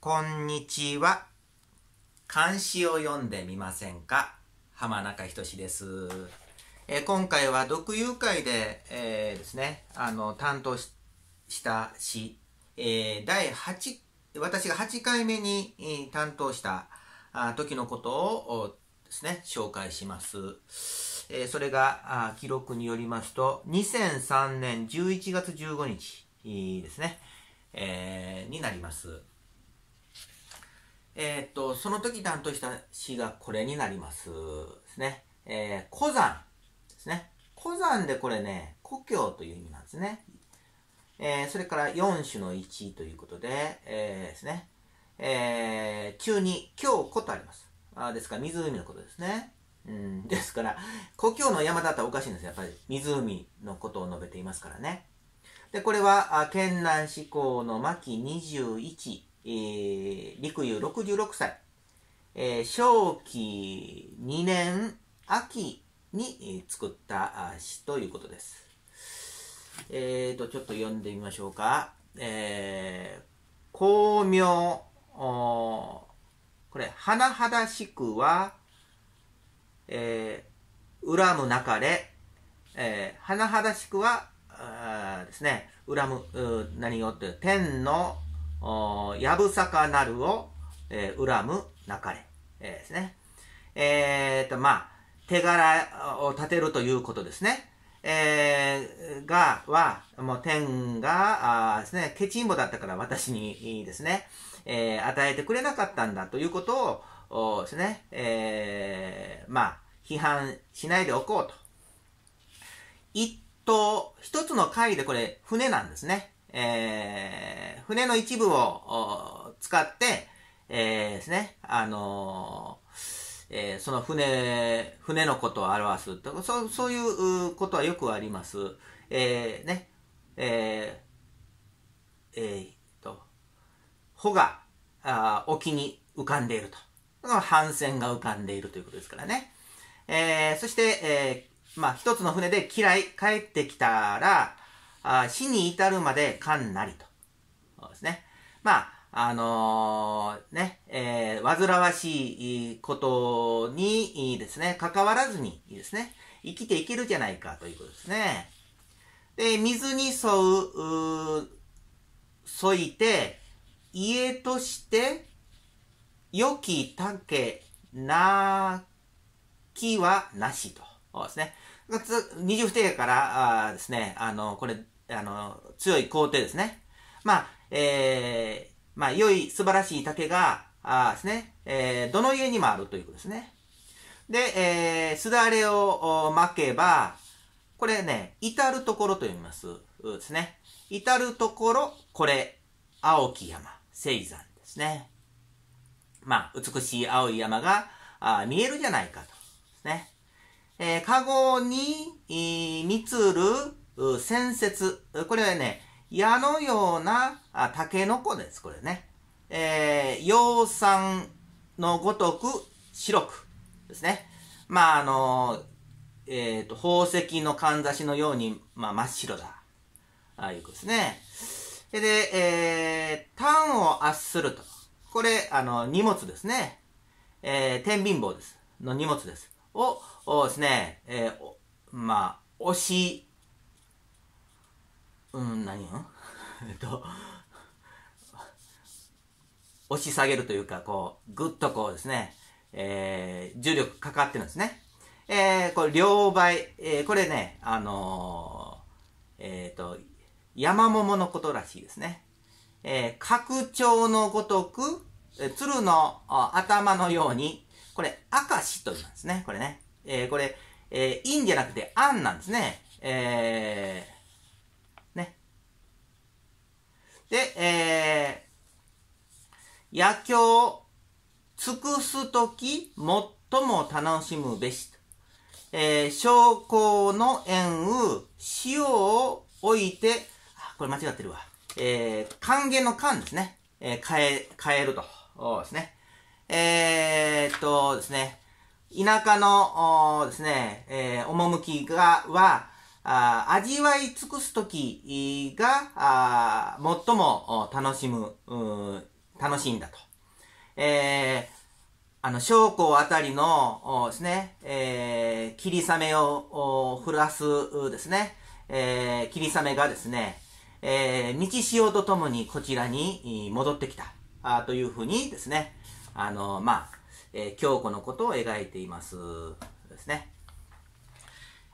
こんにちは。漢詩を読んでみませんか浜中仁です。えー、今回は読友会で、えー、ですね、あの、担当した詩、えー、第8、私が8回目に、えー、担当したあ時のことをですね、紹介します。えー、それがあ記録によりますと、2003年11月15日、ですね、えー、になります。えー、っと、その時担当した詩がこれになりますですね。えー、古山ですね。古山でこれね、故郷という意味なんですね。えー、それから4種の1ということで、えー、ですね。えー、中に京子とあります。あですから湖のことですね。うん、ですから、故郷の山だったらおかしいんですよ。やっぱり湖のことを述べていますからね。で、これは、県南志向の巻21え陸遊66歳、えー、正気2年秋に作った詩ということです。えーと、ちょっと読んでみましょうか。えー、巧妙、これ、甚だしくは、えー、恨むなかれ、えー、甚だしくは、ですね、恨む、何よって、天のやぶさかなるを、えー、恨むなかれ、えー、ですね。えー、っと、まあ、手柄を立てるということですね。えー、が、は、もう天が、あですね、ケチンボだったから私にですね、えー、与えてくれなかったんだということを、おですね、えー、まあ、批判しないでおこうと。一等、一つの回でこれ、船なんですね。えー、船の一部を使って、えー、ですね、あのー、えー、その船、船のことを表すとそう、そういうことはよくあります。えー、ね、えー、えー、と、帆があ沖に浮かんでいると。帆船が浮かんでいるということですからね。えー、そして、えー、まあ、一つの船で嫌い帰ってきたら、あ死に至るまで勘なりと。そうですね。まあ、あのー、ね、えー、煩わしいことにですね、関わらずにですね、生きていけるじゃないかということですね。で、水に沿う、う沿いて、家として、良き竹なきはなしと。そうですね。二十不定からですね、あの、これ、あの、強い皇帝ですね。まあ、えー、まあ、良い、素晴らしい竹が、あですね、えー、どの家にもあるということですね。で、えー、すだれを巻けば、これね、至るところと読みます。ですね。至るところ、これ、青木山、星山ですね。まあ、美しい青い山が、あ見えるじゃないかと。ですね。えー、かごに、みつる、仙節。これはね、矢のようなあタケノです、これね。えー、養蚕のごとく白くですね。まあ、あの、えっ、ー、と、宝石のかんざしのように、まあ、真っ白だ。ああいうことですね。で、でえー、単を圧すると。これ、あの、荷物ですね。えー、天秤棒です。の荷物です。を、をですね、えー、まあ、押しうん何よ えっと押し下げるというかこうぐっとこうですね、えー、重力かかってるんですねえー、これ両倍、えー、これねあのー、えっ、と山桃のことらしいですねえー、拡張のごとく、えー、鶴の頭のように、これ、明石と言いますね。これね。えー、これ、えー、陰じゃなくて暗なんですね。えー、で、えー、野教を尽くすとき、最も楽しむべし。えー、昇降の縁う、塩を置いて、これ間違ってるわ。えー、還元の還ですね。えー、変え、変えると。そうですね。えー、っとですね、田舎の、ですね、えー、趣が、は、あ味わい尽くす時が、あ最も楽しむ、楽しいんだと。えー、あの、将校あたりの、ですね、えー、霧雨を降らすですね、えー、霧雨がですね、えー、よう潮とともにこちらに戻ってきた、あというふうにですね、あの、まあ、えー、京子のことを描いています。ですね。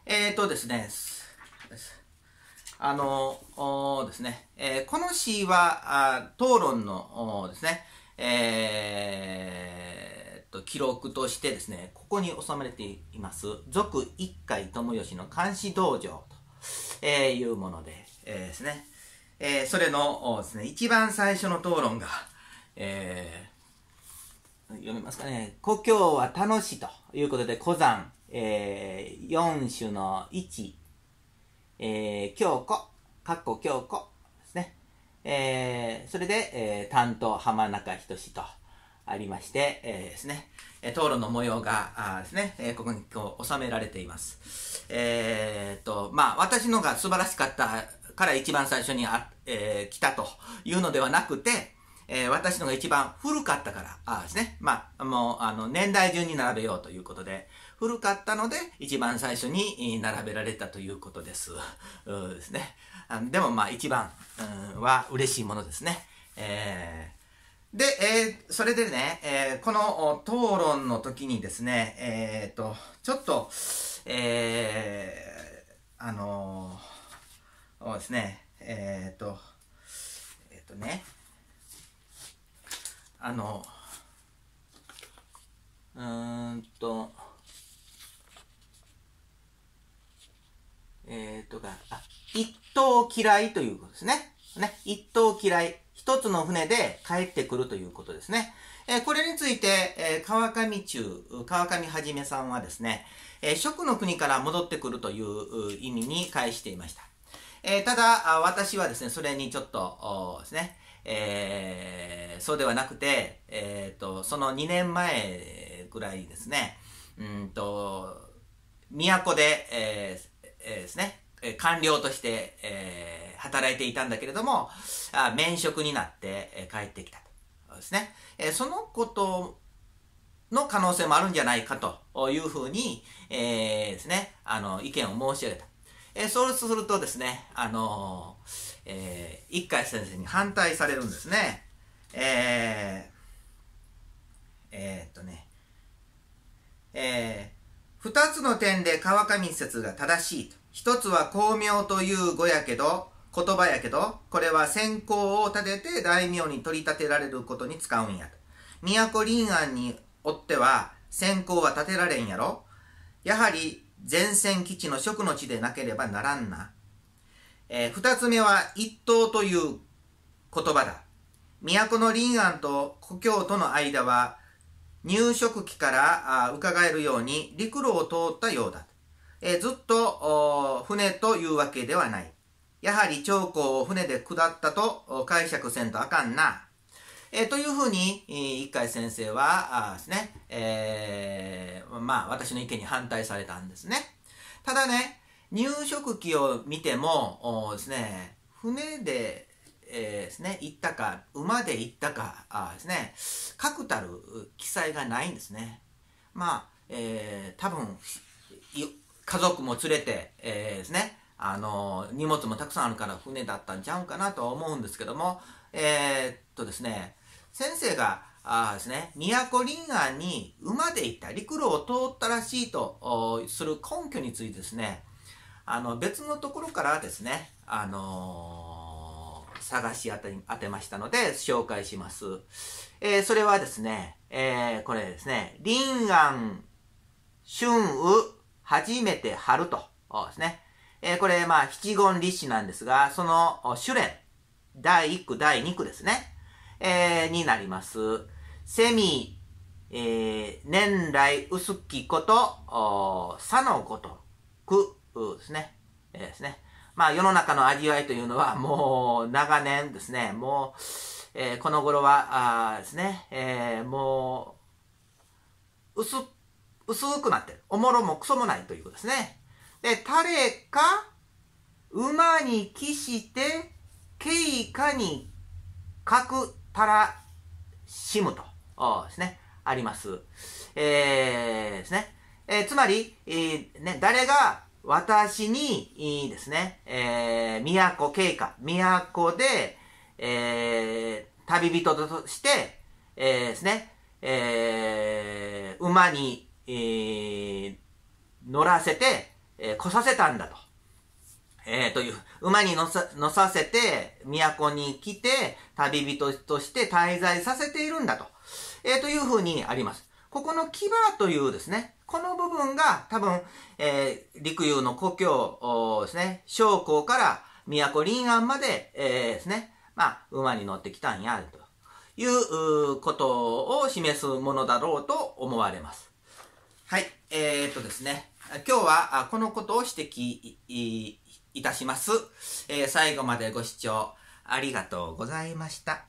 えっ、ー、とですね、あの、ですね、えー、この詩は、あ討論のですね、えー、と、記録としてですね、ここに収めれています、俗一回友義の監視道場と、えー、いうもので、えー、ですね、えー、それのですね、一番最初の討論が、えー、読みますかね、故郷は楽しいということで、古山、えー、4種の1、えー、京子、かっこ京子ですね。えー、それで、えー、担当浜中仁とありまして、えー、ですね、え討論の模様が、あですね、えここにこう収められています。えー、っと、まあ、私のが素晴らしかったから一番最初にあ、えー、来たというのではなくて、えー、私のが一番古かったから、あですね。まあ、もう、あの、年代順に並べようということで、古かったので、一番最初に並べられたということです。うですね。あでも、まあ、一番、うん、は嬉しいものですね。えー、で、えー、それでね、えー、この討論の時にですね、えっと、ちょっと、えあのそうですね、えっと、えっとね、あのうーんとえっ、ー、とかあ一等嫌いということですねね一等嫌い一つの船で帰ってくるということですね。えー、これについて、えー、川上中、川上はじめさんはですね、えー、食の国から戻ってくるという意味に返していました。えただ、私はですね、それにちょっと、ですね、えーそうではなくて、えっ、ー、と、その2年前ぐらいですね、うんと、都で、えーえー、ですね、官僚として、えー、働いていたんだけれども、あ免職になって、えー、帰ってきたと。ですね。えー、そのことの可能性もあるんじゃないかというふうに、えー、ですね、あの、意見を申し上げた。えー、そうするとですね、あのー、えー、一回先生に反対されるんですね。えー、えー、っとね、えー、二つの点で川上説が正しいと。一つは巧妙という語やけど、言葉やけど、これは先行を立てて大名に取り立てられることに使うんやと。都臨安におっては、先行は立てられんやろ。やはり前線基地の職の地でなければならんな。えー、二つ目は一等という言葉だ。都の臨安と故郷との間は、入植期から伺えるように陸路を通ったようだ。えずっと船というわけではない。やはり長江を船で下ったと解釈せんとあかんな。えというふうに、一回先生は、あですね、えー、まあ、私の意見に反対されたんですね。ただね、入植期を見ても、ですね、船でえー、ですね、行ったか、馬で行ったかあですね、確たる記載がないんですね。まあ、えー、多分、家族も連れて、えー、ですね、あの、荷物もたくさんあるから船だったんちゃうかなとは思うんですけども、えー、っとですね、先生が、あですね、都臨安に馬で行った、陸路を通ったらしいとする根拠についてですね、あの、別のところからですね、あのー探し当て当てましたので、紹介します。えー、それはですね、えー、これですね、臨安春雨初めて春と、ですね。えー、これ、まあ、七言立志なんですが、その、修練、第一句、第二句ですね。えー、になります。セミ、えー、年来薄きこと、おさのごとく、ですね。えー、ですね。まあ、世の中の味わいというのは、もう、長年ですね、もう、えー、この頃は、あですね、えー、もう、薄、薄くなってる。おもろもクソもないということですね。で、誰か、馬に騎して、経過に書くたらしむと、ですね、あります。えー、ですね。えー、つまり、えー、ね、誰が私に、いいですね、えー、都経過、都で、えー、旅人として、えー、ですね、えー、馬に、えー、乗らせて、えー、来させたんだと。えー、という、馬に乗さ、乗させて、都に来て、旅人として滞在させているんだと。えー、というふうにあります。ここの牙というですね、この部分が多分、えー、陸遊の故郷ですね、将校から都臨安まで、えー、ですね、まあ、馬に乗ってきたんや、ということを示すものだろうと思われます。はい、えー、っとですね、今日はこのことを指摘いたします。えー、最後までご視聴ありがとうございました。